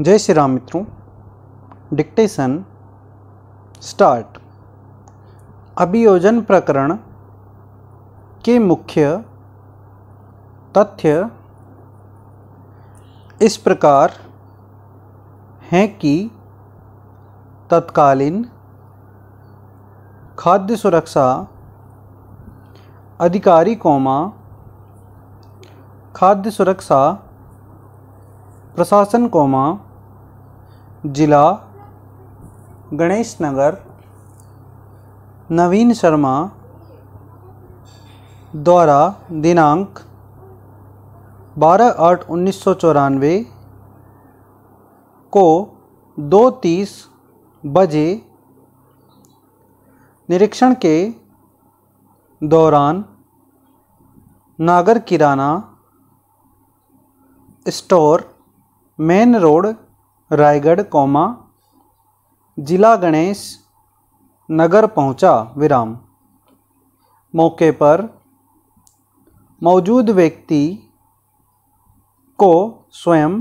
जय श्री राम मित्रों dictation start अभियोजन प्रकरण के मुख्य तथ्य इस प्रकार हैं कि तत्कालीन खाद्य सुरक्षा अधिकारी कौमा खाद्य सुरक्षा प्रशासन कोमा जिला गणेश नगर नवीन शर्मा द्वारा दिनांक 12 आठ उन्नीस सौ चौरानवे को दो तीस बजे निरीक्षण के दौरान Nagar kirana store main road Raigarh comma जिला गणेश नगर पहुंचा विराम मौके पर मौजूद व्यक्ति को स्वयं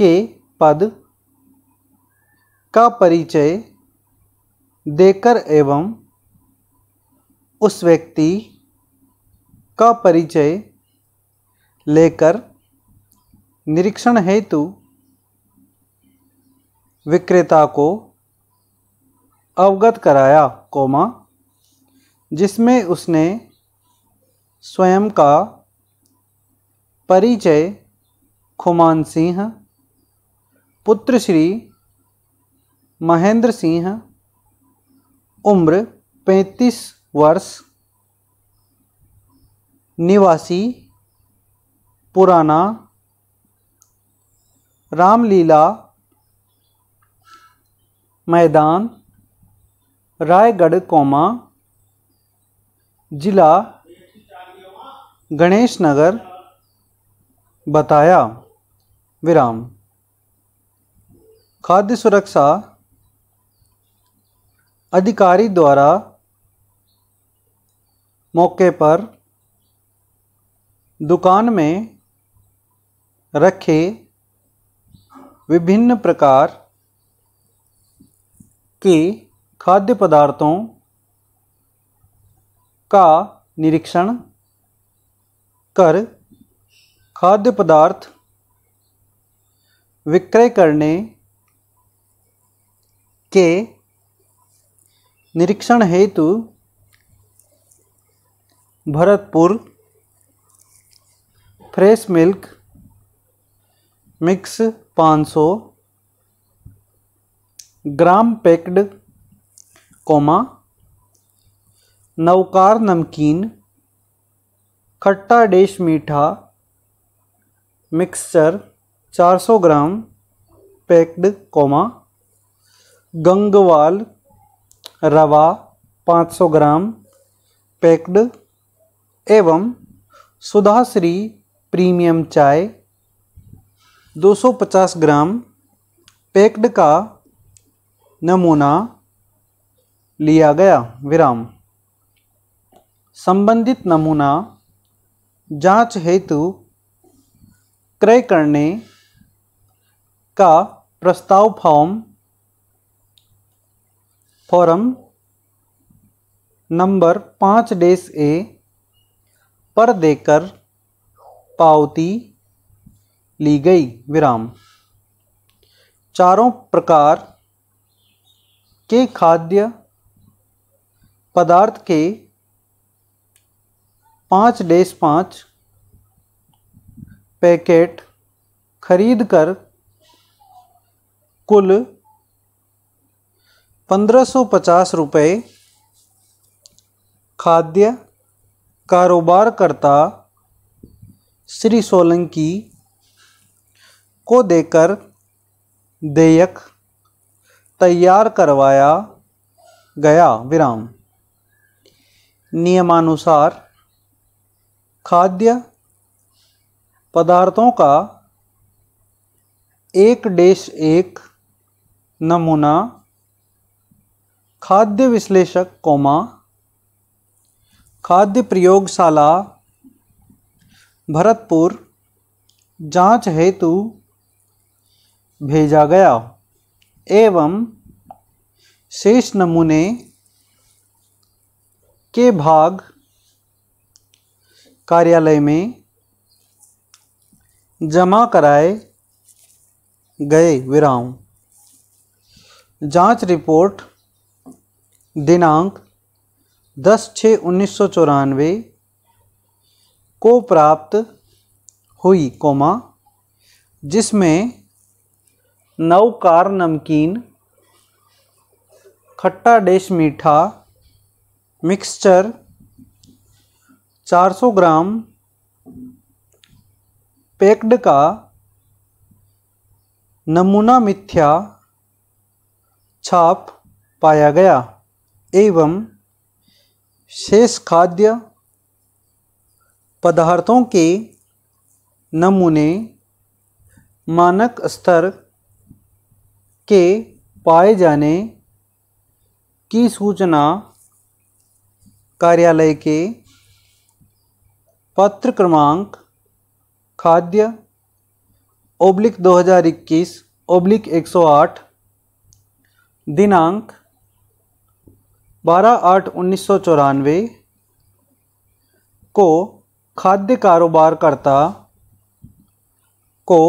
के पद का परिचय देकर एवं उस व्यक्ति का परिचय लेकर निरीक्षण हेतु विक्रेता को अवगत कराया कोमा जिसमें उसने स्वयं का परिचय खुमान सिंह पुत्र श्री महेंद्र सिंह उम्र 35 वर्ष निवासी पुराना रामलीला मैदान रायगढ़ कोमा जिला गणेश नगर बताया विराम खाद्य सुरक्षा अधिकारी द्वारा मौके पर दुकान में रखे विभिन्न प्रकार के खाद्य पदार्थों का निरीक्षण कर खाद्य पदार्थ विक्रय करने के निरीक्षण हेतु Bharatpur fresh milk mix 500 gram packed comma Navkar namkeen खट्टा डेश मीठा mixture 400 gram packed comma Gangwal rava 500 gram packed एवं सुधाश्री प्रीमियम चाय 250 ग्राम पैक्ड का नमूना लिया गया विराम संबंधित नमूना जांच हेतु क्रय करने का प्रस्ताव फॉर्म फॉरम नंबर पाँच डेस ए पर देकर पावती ली गई विराम चारों प्रकार के खाद्य पदार्थ के पाँच डेस पाँच पैकेट खरीद कर कुल पंद्रह सौ पचास रुपये खाद्य कारोबार करता श्री सोलंकी को देकर देयक तैयार करवाया गया विराम नियमानुसार खाद्य पदार्थों का एक डेश एक नमूना खाद्य विश्लेषक कोमा खाद्य प्रयोगशाला भरतपुर जांच हेतु भेजा गया एवं शेष नमूने के भाग कार्यालय में जमा कराए गए विराम जांच रिपोर्ट दिनांक दस छः उन्नीस सौ चौरानवे को प्राप्त हुई कोमा जिसमें कार नमकीन खट्टा डेश मीठा मिक्सचर 400 ग्राम पैक्ड का नमूना मिथ्या छाप पाया गया एवं शेष खाद्य पदार्थों के नमूने मानक स्तर के पाए जाने की सूचना कार्यालय के पत्र क्रमांक खाद्य ओब्लिक 2021 ओब्लिक 108 दिनांक बारह आठ उन्नीस सौ चौरानवे को खाद्य कारोबारकर्ता को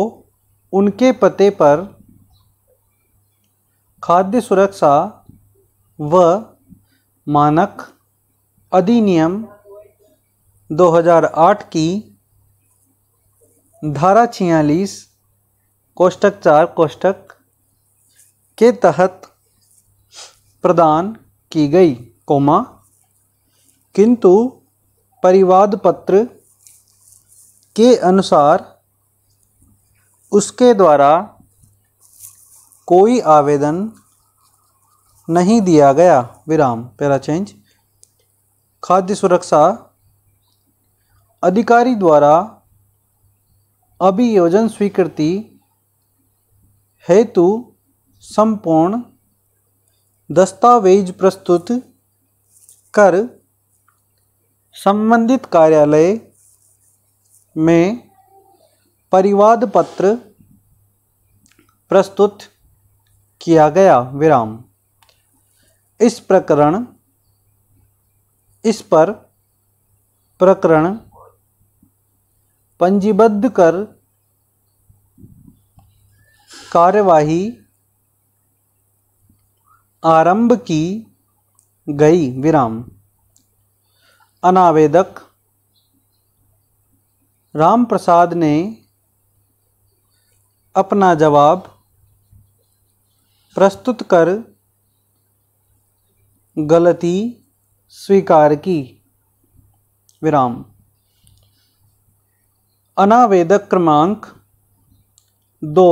उनके पते पर खाद्य सुरक्षा व मानक अधिनियम 2008 की धारा छियालीस कोष्टक चार कोष्टक के तहत प्रदान की गई कोमा किंतु परिवाद पत्र के अनुसार उसके द्वारा कोई आवेदन नहीं दिया गया विराम पैरा चेंज खाद्य सुरक्षा अधिकारी द्वारा अभियोजन स्वीकृति हेतु संपूर्ण दस्तावेज प्रस्तुत कर संबंधित कार्यालय में परिवाद पत्र प्रस्तुत किया गया विराम इस प्रकरण इस पर प्रकरण पंजीबद्ध कर कार्यवाही आरंभ की गई विराम अनावेदक राम प्रसाद ने अपना जवाब प्रस्तुत कर गलती स्वीकार की विराम अनावेदक क्रमांक दो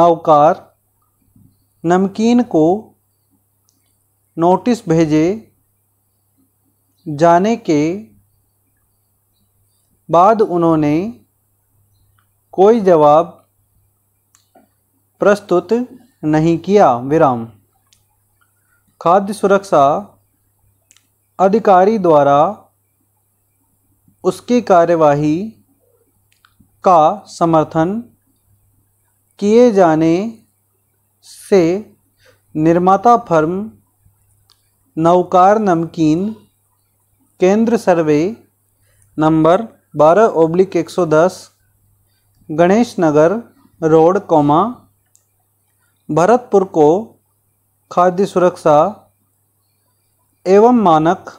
नवकार नमकीन को नोटिस भेजे जाने के बाद उन्होंने कोई जवाब प्रस्तुत नहीं किया विराम खाद्य सुरक्षा अधिकारी द्वारा उसकी कार्यवाही का समर्थन किए जाने से निर्माता फर्म नवकार नमकीन केंद्र सर्वे नंबर बारह ओब्लिक एक सौ दस गणेश नगर रोड कोमा भरतपुर को खाद्य सुरक्षा एवं मानक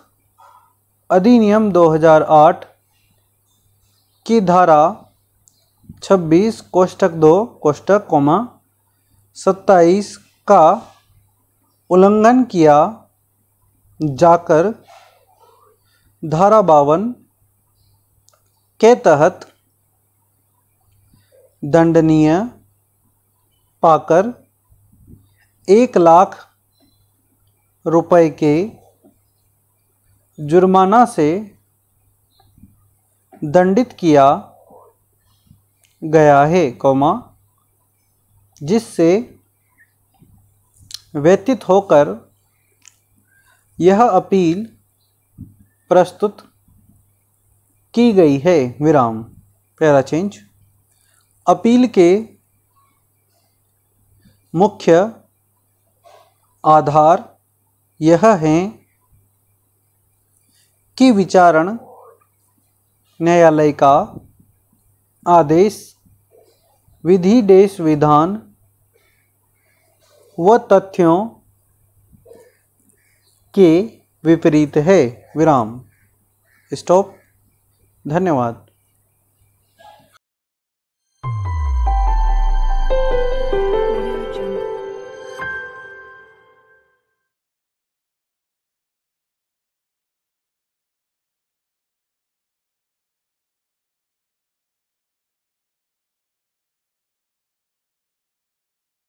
अधिनियम 2008 की धारा 26 कोष्टक दो कोष्टक कोमा सत्ताईस का उल्लंघन किया जाकर धारा बावन के तहत दंडनीय पाकर एक लाख रुपए के जुर्माना से दंडित किया गया है कौमा जिससे व्यतीत होकर यह अपील प्रस्तुत की गई है विराम पैरा चेंज अपील के मुख्य आधार यह हैं कि विचारण न्यायालय का आदेश विधि देश विधान व तथ्यों के विपरीत है विराम स्टॉप धन्यवाद